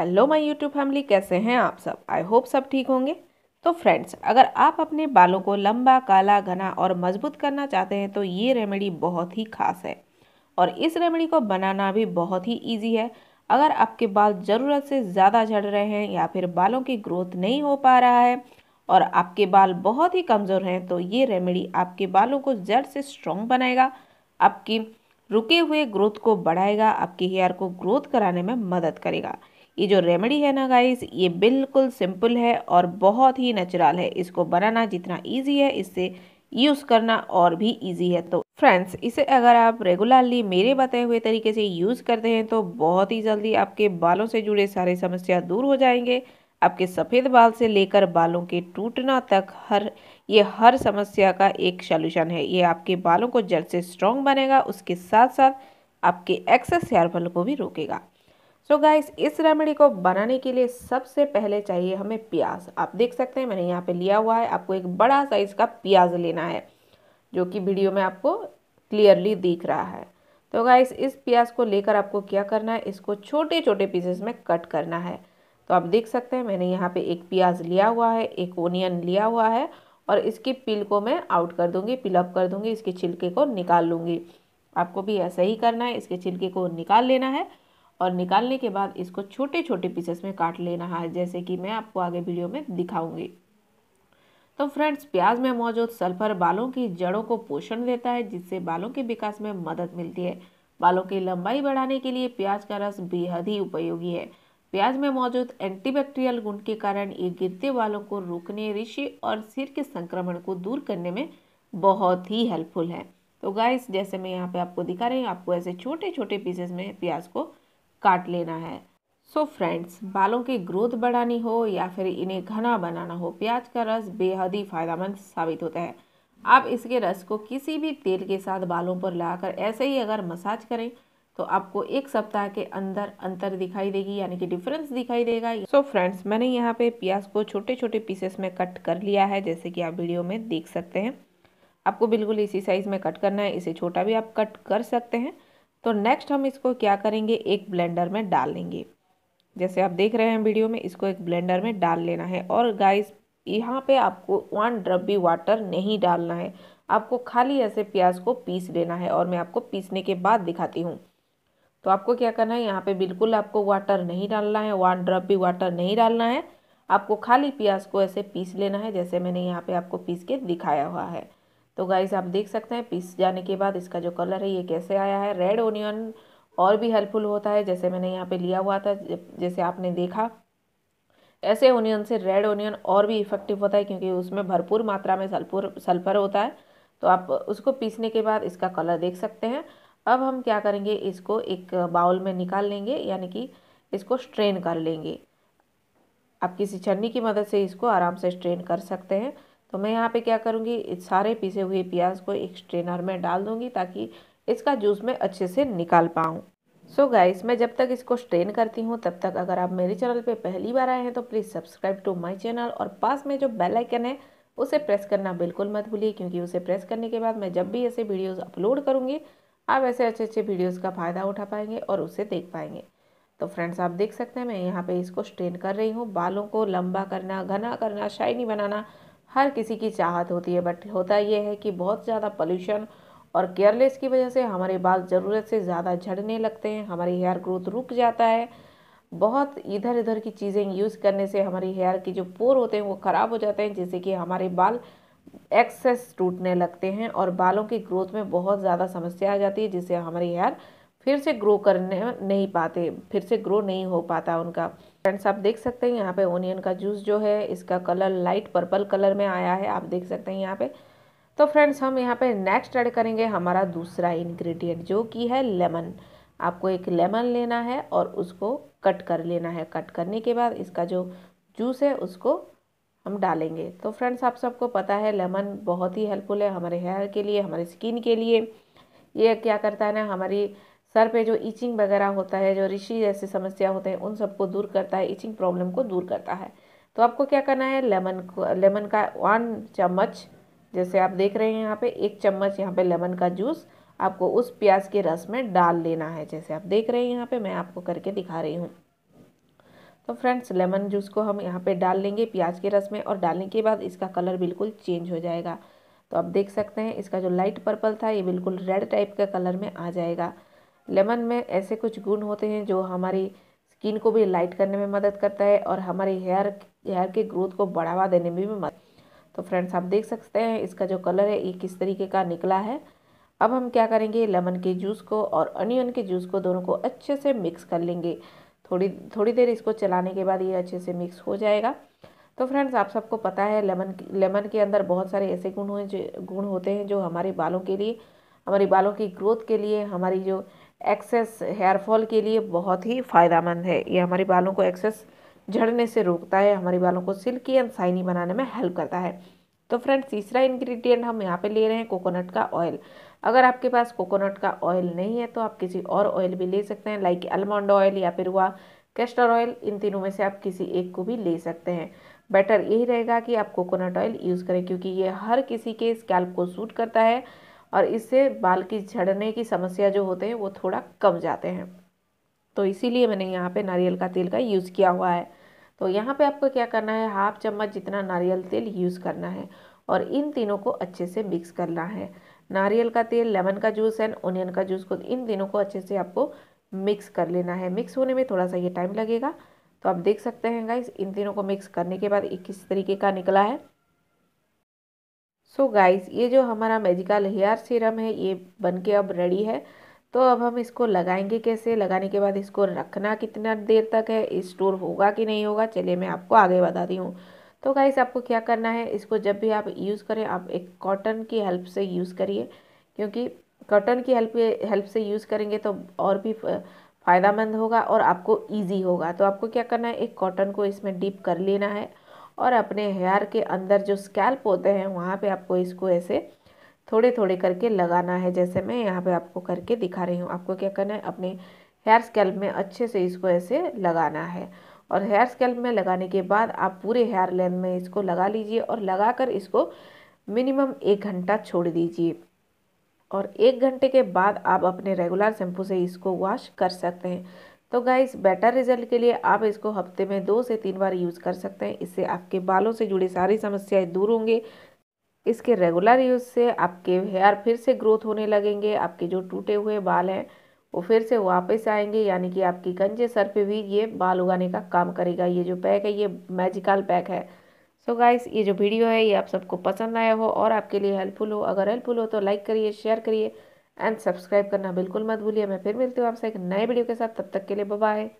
hello my YouTube family कैसे हैं आप सब आई होप सब ठीक होंगे तो फ्रेंड्स अगर आप अपने बालों को लंबा काला घना और मजबूत करना चाहते हैं तो ये रेमेडी बहुत ही खास है और इस रेमेडी को बनाना भी बहुत ही इजी है अगर आपके बाल ज़रूरत से ज़्यादा झड़ रहे हैं या फिर बालों की ग्रोथ नहीं हो पा रहा है और आपके बाल बहुत ही कमज़ोर हैं तो ये रेमेडी आपके बालों को जड़ से स्ट्रॉन्ग बनाएगा आपकी रुके हुए ग्रोथ को बढ़ाएगा आपके हेयर को ग्रोथ कराने में मदद करेगा ये जो रेमेडी है ना गाइस ये बिल्कुल सिंपल है और बहुत ही नेचुरल है इसको बनाना जितना ईजी है इससे यूज़ करना और भी ईजी है तो फ्रेंड्स इसे अगर आप रेगुलरली मेरे बताए हुए तरीके से यूज़ करते हैं तो बहुत ही जल्दी आपके बालों से जुड़े सारे समस्या दूर हो जाएंगे आपके सफ़ेद बाल से लेकर बालों के टूटना तक हर ये हर समस्या का एक सलूशन है ये आपके बालों को जड़ से स्ट्रॉन्ग बनेगा उसके साथ साथ आपके एक्सेस हेयरफॉल को भी रोकेगा सो so गाइस इस रेमेडी को बनाने के लिए सबसे पहले चाहिए हमें प्याज आप देख सकते हैं मैंने यहाँ पे लिया हुआ है आपको एक बड़ा साइज़ का प्याज लेना है जो कि वीडियो में आपको क्लियरली दिख रहा है तो गाइस इस प्याज को लेकर आपको क्या करना है इसको छोटे छोटे पीसेस में कट करना है तो आप देख सकते हैं मैंने यहाँ पे एक प्याज लिया हुआ है एक ओनियन लिया हुआ है और इसकी पिल को मैं आउट कर दूँगी पिलअप कर दूँगी इसके छिलके को निकाल लूँगी आपको भी ऐसा ही करना है इसके छिलके को निकाल लेना है और निकालने के बाद इसको छोटे छोटे पीसेस में काट लेना है जैसे कि मैं आपको आगे वीडियो में दिखाऊंगी तो फ्रेंड्स प्याज में मौजूद सल्फर बालों की जड़ों को पोषण देता है जिससे बालों के विकास में मदद मिलती है बालों की लंबाई बढ़ाने के लिए प्याज का रस बेहद ही उपयोगी है प्याज में मौजूद एंटीबैक्टीरियल गुण के कारण ये गिरते बालों को रोकने ऋषि और सिर के संक्रमण को दूर करने में बहुत ही हेल्पफुल है तो गाइस जैसे मैं यहाँ पे आपको दिखा रही हूँ आपको ऐसे छोटे छोटे पीसेस में प्याज को काट लेना है सो so फ्रेंड्स बालों की ग्रोथ बढ़ानी हो या फिर इन्हें घना बनाना हो प्याज का रस बेहद ही फायदेमंद साबित होता है आप इसके रस को किसी भी तेल के साथ बालों पर लगाकर ऐसे ही अगर मसाज करें तो आपको एक सप्ताह के अंदर अंतर दिखाई देगी यानी कि डिफरेंस दिखाई देगा सो so फ्रेंड्स मैंने यहाँ पे प्याज को छोटे छोटे पीसेस में कट कर लिया है जैसे कि आप वीडियो में देख सकते हैं आपको बिल्कुल इसी साइज़ में कट करना है इसे छोटा भी आप कट कर सकते हैं तो नेक्स्ट हम इसको क्या करेंगे एक ब्लेंडर में डाल लेंगे जैसे आप देख रहे हैं वीडियो में इसको एक ब्लेंडर में डाल लेना है और गाइस यहाँ पे आपको वन ड्रप भी वाटर नहीं डालना है आपको खाली ऐसे प्याज को पीस लेना है और मैं आपको पीसने के बाद दिखाती हूँ तो आपको क्या करना है यहाँ पे बिल्कुल आपको वाटर नहीं डालना है वन ड्रप भी वाटर नहीं डालना है आपको खाली प्याज को ऐसे पीस लेना है जैसे मैंने यहाँ पे आपको पीस के दिखाया हुआ है तो गाइस आप देख सकते हैं पीस जाने के बाद इसका जो कलर है ये कैसे आया है रेड ओनियन और भी हेल्पफुल होता है जैसे मैंने यहाँ पे लिया हुआ था जैसे आपने देखा ऐसे ओनियन से रेड ओनियन और भी इफेक्टिव होता है क्योंकि उसमें भरपूर मात्रा में सल्फर सल्फर होता है तो आप उसको पीसने के बाद इसका कलर देख सकते हैं अब हम क्या करेंगे इसको एक बाउल में निकाल लेंगे यानी कि इसको स्ट्रेन कर लेंगे आप किसी छन्नी की मदद से इसको आराम से स्ट्रेन कर सकते हैं तो मैं यहाँ पे क्या करूँगी सारे पीसे हुए प्याज को एक स्ट्रेनर में डाल दूँगी ताकि इसका जूस मैं अच्छे से निकाल पाऊँ सो so गाइस मैं जब तक इसको स्ट्रेन करती हूँ तब तक अगर आप मेरे चैनल पे पहली बार आए हैं तो please subscribe to my channel और पास में जो बेल आइकन है उसे प्रेस करना बिल्कुल मत भूलिए क्योंकि उसे प्रेस करने के बाद मैं जब भी ऐसे वीडियोस अपलोड करूँगी आप ऐसे अच्छे अच्छे वीडियोज़ का फ़ायदा उठा पाएंगे और उसे देख पाएंगे तो फ्रेंड्स आप देख सकते हैं मैं यहाँ पर इसको स्ट्रेन कर रही हूँ बालों को लंबा करना घना करना शाइनी बनाना हर किसी की चाहत होती है बट होता यह है कि बहुत ज़्यादा पोल्यूशन और केयरलेस की वजह से हमारे बाल ज़रूरत से ज़्यादा झड़ने लगते हैं हमारी हेयर ग्रोथ रुक जाता है बहुत इधर उधर की चीज़ें यूज़ करने से हमारी हेयर के जो पोर होते हैं वो ख़राब हो जाते हैं जिससे कि हमारे बाल एक्सेस टूटने लगते हैं और बालों की ग्रोथ में बहुत ज़्यादा समस्या आ जाती है जिससे हमारी हेयर फिर से ग्रो करने नहीं पाते फिर से ग्रो नहीं हो पाता उनका फ्रेंड्स आप देख सकते हैं यहाँ पे ओनियन का जूस जो है इसका कलर लाइट पर्पल कलर में आया है आप देख सकते हैं यहाँ पे तो फ्रेंड्स हम यहाँ पे नेक्स्ट ऐड करेंगे हमारा दूसरा इन्ग्रीडियंट जो कि है लेमन आपको एक लेमन लेना है और उसको कट कर लेना है कट करने के बाद इसका जो जूस है उसको हम डालेंगे तो फ्रेंड्स आप सबको पता है लेमन बहुत ही हेल्पफुल है हमारे हेयर के लिए हमारे स्किन के लिए ये क्या करता है ना हमारी सर पे जो इचिंग वगैरह होता है जो ऋषि जैसी समस्या होते हैं उन सबको दूर करता है इचिंग प्रॉब्लम को दूर करता है तो आपको क्या करना है लेमन को लेमन का वन चम्मच जैसे आप देख रहे हैं यहाँ पे एक चम्मच यहाँ पे लेमन का जूस आपको उस प्याज के रस में डाल लेना है जैसे आप देख रहे हैं यहाँ पे मैं आपको करके दिखा रही हूँ तो फ्रेंड्स लेमन जूस को हम यहाँ पे डाल लेंगे प्याज के रस में और डालने के बाद इसका कलर बिल्कुल चेंज हो जाएगा तो आप देख सकते हैं इसका जो लाइट पर्पल था ये बिल्कुल रेड टाइप के कलर में आ जाएगा लेमन में ऐसे कुछ गुण होते हैं जो हमारी स्किन को भी लाइट करने में मदद करता है और हमारे हेयर हेयर के ग्रोथ को बढ़ावा देने में भी मदद तो फ्रेंड्स आप देख सकते हैं इसका जो कलर है ये किस तरीके का निकला है अब हम क्या करेंगे लेमन के जूस को और अनियन के जूस को दोनों को अच्छे से मिक्स कर लेंगे थोड़ी थोड़ी देर इसको चलाने के बाद ये अच्छे से मिक्स हो जाएगा तो फ्रेंड्स आप सबको पता है लेमन लेमन के अंदर बहुत सारे ऐसे गुण जो गुण होते हैं जो हमारे बालों के लिए हमारे बालों की ग्रोथ के लिए हमारी जो एक्सेस हेयरफॉल के लिए बहुत ही फ़ायदेमंद है ये हमारे बालों को एक्सेस झड़ने से रोकता है हमारे बालों को सिल्की एंड साइनी बनाने में हेल्प करता है तो फ्रेंड्स तीसरा इंग्रेडिएंट हम यहाँ पे ले रहे हैं कोकोनट का ऑयल अगर आपके पास कोकोनट का ऑयल नहीं है तो आप किसी और ऑयल भी ले सकते हैं लाइक अलमंड ऑयल या फिर हुआ कैस्टर ऑयल इन तीनों में से आप किसी एक को भी ले सकते हैं बेटर यही रहेगा कि आप कोकोनट ऑयल यूज़ करें क्योंकि ये हर किसी के स्कैल्प को सूट करता है और इससे बाल की झड़ने की समस्या जो होते हैं वो थोड़ा कम जाते हैं तो इसीलिए मैंने यहाँ पे नारियल का तेल का यूज़ किया हुआ है तो यहाँ पे आपको क्या करना है हाफ चम्मच जितना नारियल तेल यूज़ करना है और इन तीनों को अच्छे से मिक्स करना है नारियल का तेल लेमन का जूस एंड ओनियन का जूस को इन तीनों को अच्छे से आपको मिक्स कर लेना है मिक्स होने में थोड़ा सा ये टाइम लगेगा तो आप देख सकते हैं गाइस इन तीनों को मिक्स करने के बाद एक किस तरीके का निकला है सो so गाइस ये जो हमारा मेजिकल हेयर सीरम है ये बन के अब रेडी है तो अब हम इसको लगाएंगे कैसे लगाने के बाद इसको रखना कितना देर तक है स्टोर होगा कि नहीं होगा चलिए मैं आपको आगे बताती हूँ तो गाइस आपको क्या करना है इसको जब भी आप यूज़ करें आप एक कॉटन की हेल्प से यूज़ करिए क्योंकि कॉटन की हेल्प हेल्प से यूज़ करेंगे तो और भी फ़ायदा मंद होगा और आपको ईजी होगा तो आपको क्या करना है एक कॉटन को इसमें डीप कर लेना है और अपने हेयर के अंदर जो स्कैल्प होते हैं वहाँ पे आपको इसको ऐसे थोड़े थोड़े करके लगाना है जैसे मैं यहाँ पे आपको करके दिखा रही हूँ आपको क्या करना है अपने हेयर स्कैल्प में अच्छे से इसको ऐसे लगाना है और हेयर स्कैल्प में लगाने के बाद आप पूरे हेयर लेंथ में इसको लगा लीजिए और लगा कर इसको मिनिमम एक घंटा छोड़ दीजिए और एक घंटे के बाद आप अपने रेगुलर शैम्पू से इसको वॉश कर सकते हैं तो गाइस बेटर रिजल्ट के लिए आप इसको हफ्ते में दो से तीन बार यूज़ कर सकते हैं इससे आपके बालों से जुड़ी सारी समस्याएं दूर होंगे इसके रेगुलर यूज़ से आपके हेयर फिर से ग्रोथ होने लगेंगे आपके जो टूटे हुए बाल हैं वो फिर से वापस आएंगे यानी कि आपकी गंजे सर पे भी ये बाल उगाने का काम करेगा ये जो पैक है ये मैजिकल पैक है सो so गाइस ये जो वीडियो है ये आप सबको पसंद आया हो और आपके लिए हेल्पफुल हो अगर हेल्पफुल हो तो लाइक करिए शेयर करिए एंड सब्सक्राइब करना बिल्कुल मत भूलिए मैं फिर मिलती हूँ आपसे एक नए वीडियो के साथ तब तक के लिए बाय